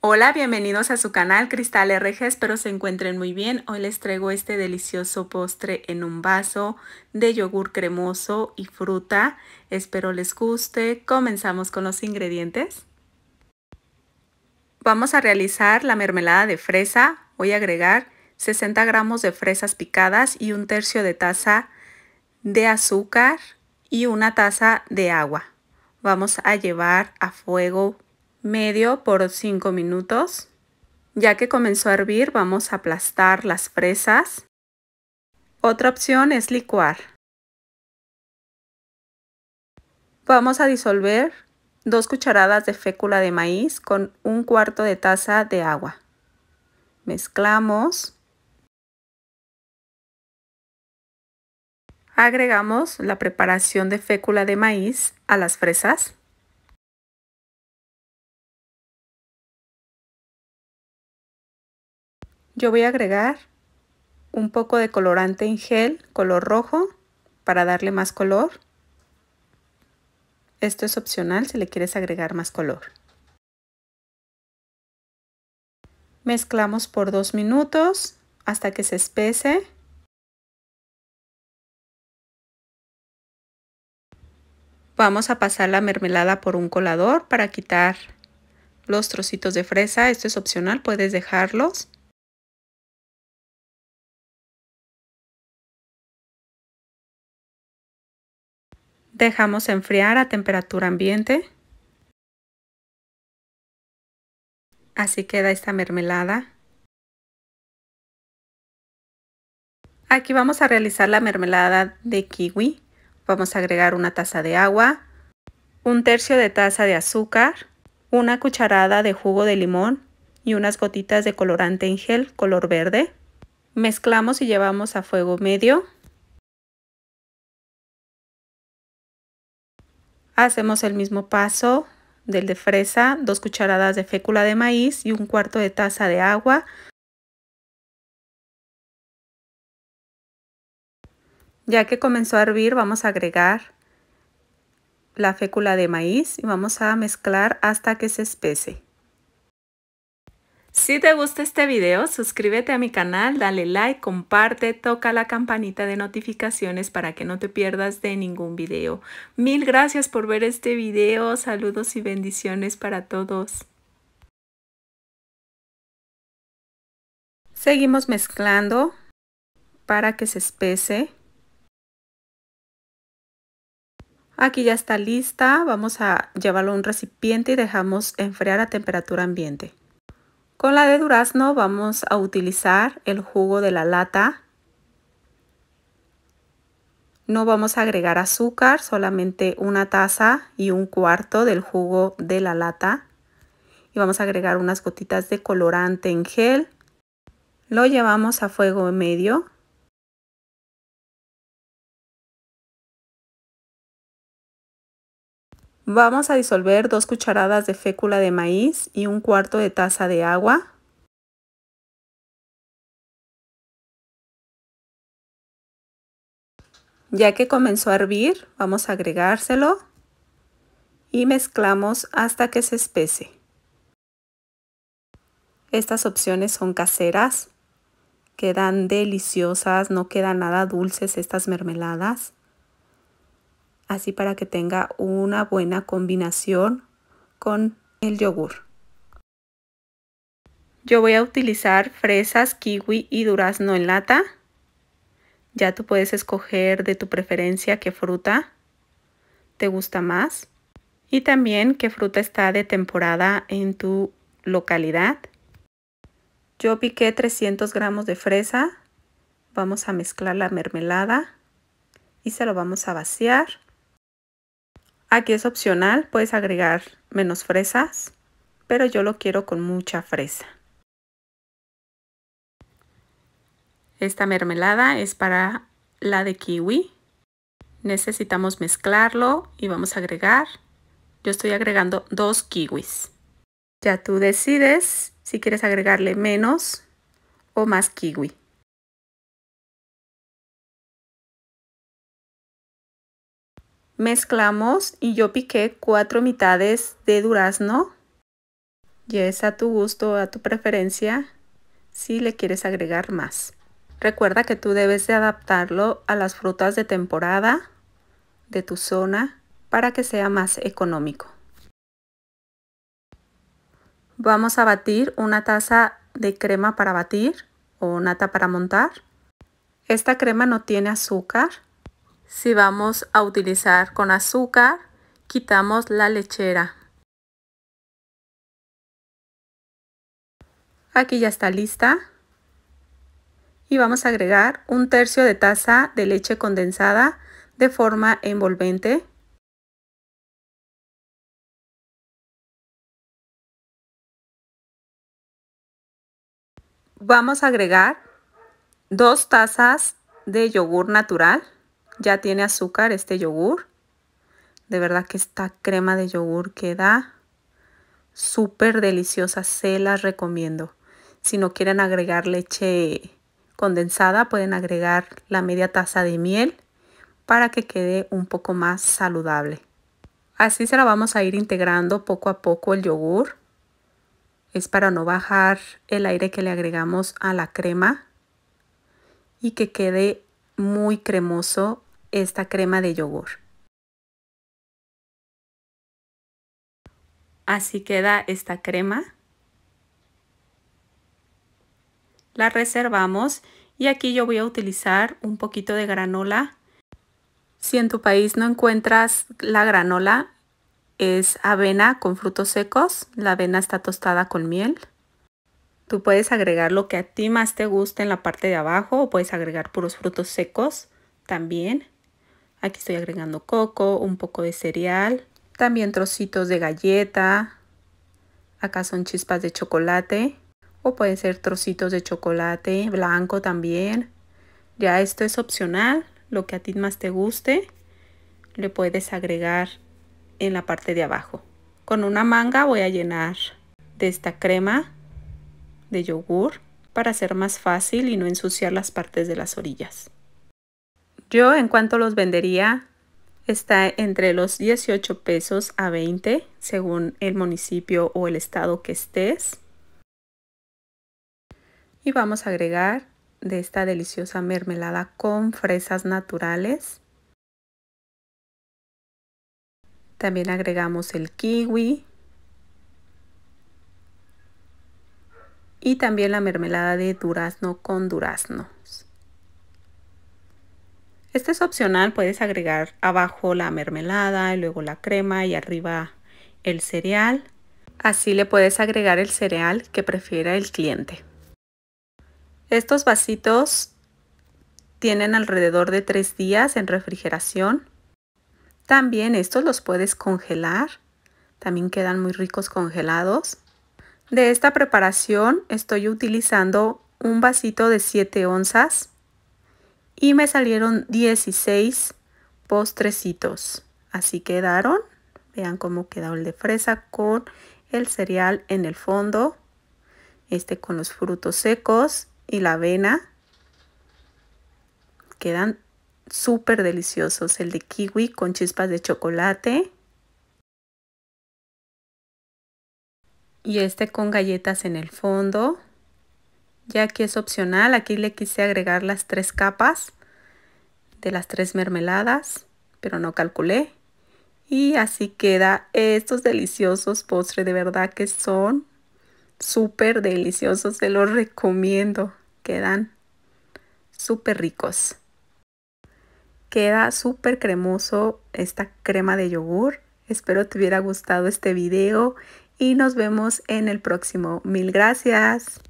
Hola, bienvenidos a su canal Cristal RG, espero se encuentren muy bien. Hoy les traigo este delicioso postre en un vaso de yogur cremoso y fruta. Espero les guste. Comenzamos con los ingredientes. Vamos a realizar la mermelada de fresa. Voy a agregar 60 gramos de fresas picadas y un tercio de taza de azúcar y una taza de agua. Vamos a llevar a fuego medio por 5 minutos. Ya que comenzó a hervir, vamos a aplastar las fresas. Otra opción es licuar. Vamos a disolver 2 cucharadas de fécula de maíz con un cuarto de taza de agua. Mezclamos. Agregamos la preparación de fécula de maíz a las fresas. Yo voy a agregar un poco de colorante en gel, color rojo, para darle más color. Esto es opcional si le quieres agregar más color. Mezclamos por dos minutos hasta que se espese. Vamos a pasar la mermelada por un colador para quitar los trocitos de fresa. Esto es opcional, puedes dejarlos. Dejamos enfriar a temperatura ambiente. Así queda esta mermelada. Aquí vamos a realizar la mermelada de kiwi. Vamos a agregar una taza de agua, un tercio de taza de azúcar, una cucharada de jugo de limón y unas gotitas de colorante en gel color verde. Mezclamos y llevamos a fuego medio. Hacemos el mismo paso del de fresa, dos cucharadas de fécula de maíz y un cuarto de taza de agua. Ya que comenzó a hervir, vamos a agregar la fécula de maíz y vamos a mezclar hasta que se espese. Si te gusta este video, suscríbete a mi canal, dale like, comparte, toca la campanita de notificaciones para que no te pierdas de ningún video. Mil gracias por ver este video, saludos y bendiciones para todos. Seguimos mezclando para que se espese. Aquí ya está lista, vamos a llevarlo a un recipiente y dejamos enfriar a temperatura ambiente. Con la de durazno vamos a utilizar el jugo de la lata. No vamos a agregar azúcar, solamente una taza y un cuarto del jugo de la lata. Y vamos a agregar unas gotitas de colorante en gel. Lo llevamos a fuego medio Vamos a disolver dos cucharadas de fécula de maíz y un cuarto de taza de agua. Ya que comenzó a hervir, vamos a agregárselo y mezclamos hasta que se espese. Estas opciones son caseras, quedan deliciosas, no quedan nada dulces estas mermeladas así para que tenga una buena combinación con el yogur. Yo voy a utilizar fresas, kiwi y durazno en lata. Ya tú puedes escoger de tu preferencia qué fruta te gusta más y también qué fruta está de temporada en tu localidad. Yo piqué 300 gramos de fresa. Vamos a mezclar la mermelada y se lo vamos a vaciar. Aquí es opcional, puedes agregar menos fresas, pero yo lo quiero con mucha fresa. Esta mermelada es para la de kiwi. Necesitamos mezclarlo y vamos a agregar. Yo estoy agregando dos kiwis. Ya tú decides si quieres agregarle menos o más kiwi. Mezclamos y yo piqué cuatro mitades de durazno. y es a tu gusto, a tu preferencia, si le quieres agregar más. Recuerda que tú debes de adaptarlo a las frutas de temporada de tu zona para que sea más económico. Vamos a batir una taza de crema para batir o nata para montar. Esta crema no tiene azúcar, si vamos a utilizar con azúcar, quitamos la lechera. Aquí ya está lista. Y vamos a agregar un tercio de taza de leche condensada de forma envolvente. Vamos a agregar dos tazas de yogur natural. Ya tiene azúcar este yogur. De verdad que esta crema de yogur queda súper deliciosa. Se las recomiendo. Si no quieren agregar leche condensada, pueden agregar la media taza de miel para que quede un poco más saludable. Así se la vamos a ir integrando poco a poco el yogur. Es para no bajar el aire que le agregamos a la crema y que quede muy cremoso esta crema de yogur. Así queda esta crema. La reservamos y aquí yo voy a utilizar un poquito de granola. Si en tu país no encuentras la granola, es avena con frutos secos. La avena está tostada con miel. Tú puedes agregar lo que a ti más te guste en la parte de abajo o puedes agregar puros frutos secos también. Aquí estoy agregando coco, un poco de cereal, también trocitos de galleta. Acá son chispas de chocolate o pueden ser trocitos de chocolate blanco también. Ya esto es opcional, lo que a ti más te guste le puedes agregar en la parte de abajo. Con una manga voy a llenar de esta crema de yogur para hacer más fácil y no ensuciar las partes de las orillas. Yo en cuanto los vendería está entre los 18 pesos a 20 según el municipio o el estado que estés. Y vamos a agregar de esta deliciosa mermelada con fresas naturales. También agregamos el kiwi. Y también la mermelada de durazno con duraznos. Este es opcional, puedes agregar abajo la mermelada, y luego la crema y arriba el cereal. Así le puedes agregar el cereal que prefiera el cliente. Estos vasitos tienen alrededor de 3 días en refrigeración. También estos los puedes congelar. También quedan muy ricos congelados. De esta preparación estoy utilizando un vasito de 7 onzas y me salieron 16 postrecitos. Así quedaron. Vean cómo quedó el de fresa con el cereal en el fondo. Este con los frutos secos y la avena. Quedan súper deliciosos. El de kiwi con chispas de chocolate. Y este con galletas en el fondo. Ya que es opcional. Aquí le quise agregar las tres capas de las tres mermeladas, pero no calculé. Y así queda estos deliciosos postres, de verdad que son súper deliciosos, se los recomiendo, quedan súper ricos. Queda súper cremoso esta crema de yogur. Espero te hubiera gustado este video y nos vemos en el próximo. Mil gracias.